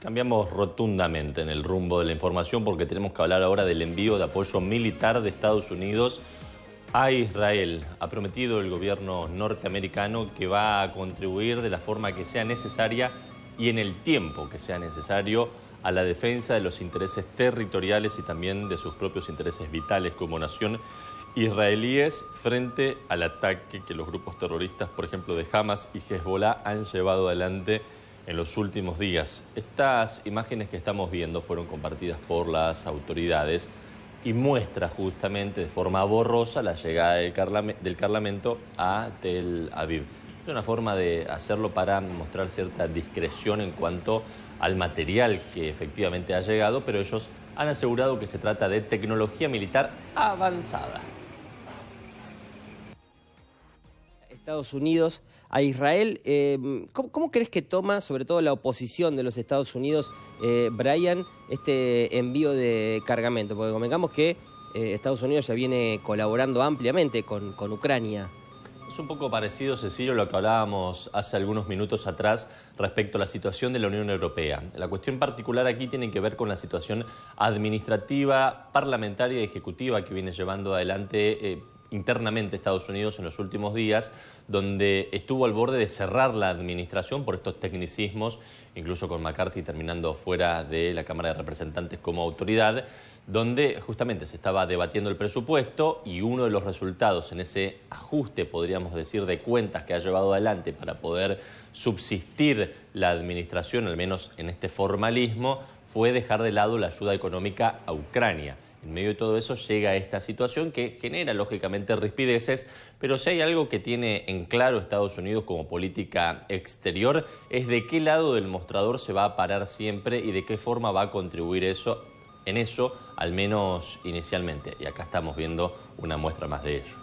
Cambiamos rotundamente en el rumbo de la información porque tenemos que hablar ahora del envío de apoyo militar de Estados Unidos a Israel. Ha prometido el gobierno norteamericano que va a contribuir de la forma que sea necesaria y en el tiempo que sea necesario a la defensa de los intereses territoriales y también de sus propios intereses vitales como nación israelíes frente al ataque que los grupos terroristas, por ejemplo, de Hamas y Hezbollah han llevado adelante en los últimos días. Estas imágenes que estamos viendo fueron compartidas por las autoridades y muestra justamente de forma borrosa la llegada del, Parlamento a Tel Aviv. Es una forma de hacerlo para mostrar cierta discreción en cuanto al material que efectivamente ha llegado, pero ellos han asegurado que se trata de tecnología militar avanzada. Estados Unidos a Israel. Eh, ¿cómo, crees que toma, sobre todo la oposición de los Estados Unidos, eh, Brian, este envío de cargamento? Porque convengamos que eh, Estados Unidos ya viene colaborando ampliamente con, con Ucrania. Es un poco parecido, Cecilio, a lo que hablábamos hace algunos minutos atrás respecto a la situación de la Unión Europea. La cuestión particular aquí tiene que ver con la situación administrativa, parlamentaria y ejecutiva que viene llevando adelante internamente Estados Unidos en los últimos días, donde estuvo al borde de cerrar la administración por estos tecnicismos, incluso con McCarthy terminando fuera de la Cámara de Representantes como autoridad, donde justamente se estaba debatiendo el presupuesto y uno de los resultados en ese ajuste, podríamos decir, de cuentas que ha llevado adelante para poder subsistir la administración, al menos en este formalismo, fue dejar de lado la ayuda económica a Ucrania. En medio de todo eso llega esta situación que genera lógicamente rispideces, pero si hay algo que tiene en claro Estados Unidos como política exterior es de qué lado del mostrador se va a parar siempre y de qué forma va a contribuir eso en eso, al menos inicialmente. Y acá estamos viendo una muestra más de ello.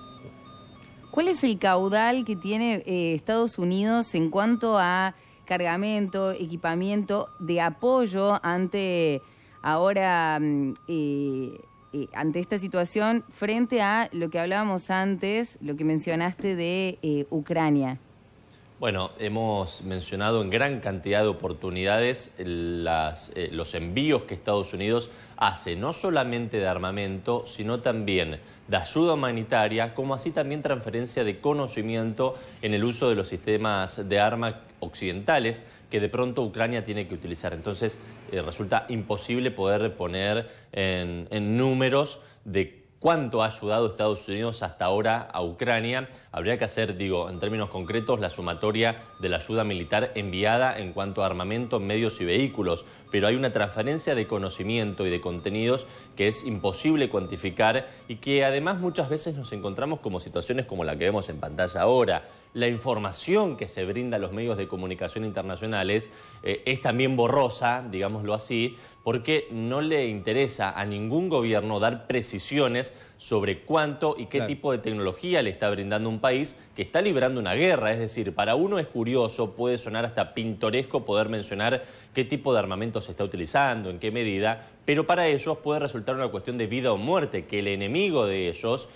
¿Cuál es el caudal que tiene eh, Estados Unidos en cuanto a cargamento, equipamiento de apoyo ante ahora mm, eh, eh, ante esta situación frente a lo que hablábamos antes, lo que mencionaste de eh, Ucrania? Bueno, hemos mencionado en gran cantidad de oportunidades eh, los envíos que Estados Unidos hace, no solamente de armamento, sino también de ayuda humanitaria, como así también transferencia de conocimiento en el uso de los sistemas de armas occidentales que de pronto Ucrania tiene que utilizar. Entonces eh, resulta imposible poder poner en, en números de cuánto ha ayudado Estados Unidos hasta ahora a Ucrania. Habría que hacer, digo, en términos concretos, la sumatoria de la ayuda militar enviada en cuanto a armamento, medios y vehículos. Pero hay una transferencia de conocimiento y de contenidos que es imposible cuantificar y que además muchas veces nos encontramos como situaciones como la que vemos en pantalla ahora la información que se brinda a los medios de comunicación internacionales eh, es también borrosa, digámoslo así, porque no le interesa a ningún gobierno dar precisiones sobre cuánto y qué tipo de tecnología le está brindando un país que está librando una guerra. Es decir, para uno es curioso, puede sonar hasta pintoresco poder mencionar qué tipo de armamento se está utilizando, en qué medida, pero para ellos puede resultar una cuestión de vida o muerte, que el enemigo de ellos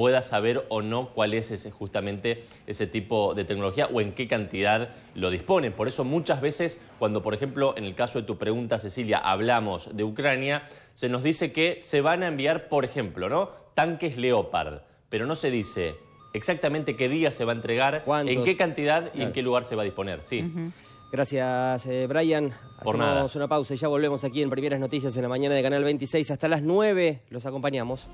pueda saber o no cuál es justamente ese tipo de tecnología o en qué cantidad lo dispone. Por eso muchas veces cuando, por ejemplo, en el caso de tu pregunta, Cecilia, hablamos de Ucrania, se nos dice que se van a enviar, por ejemplo, tanques Leopard, pero no se dice exactamente qué día se va a entregar, en qué cantidad y en qué lugar se va a disponer. Gracias, eh, Brian. Hacemos una pausa y ya volvemos aquí en Primeras Noticias en la mañana de Canal 26. Hasta las 9 los acompañamos.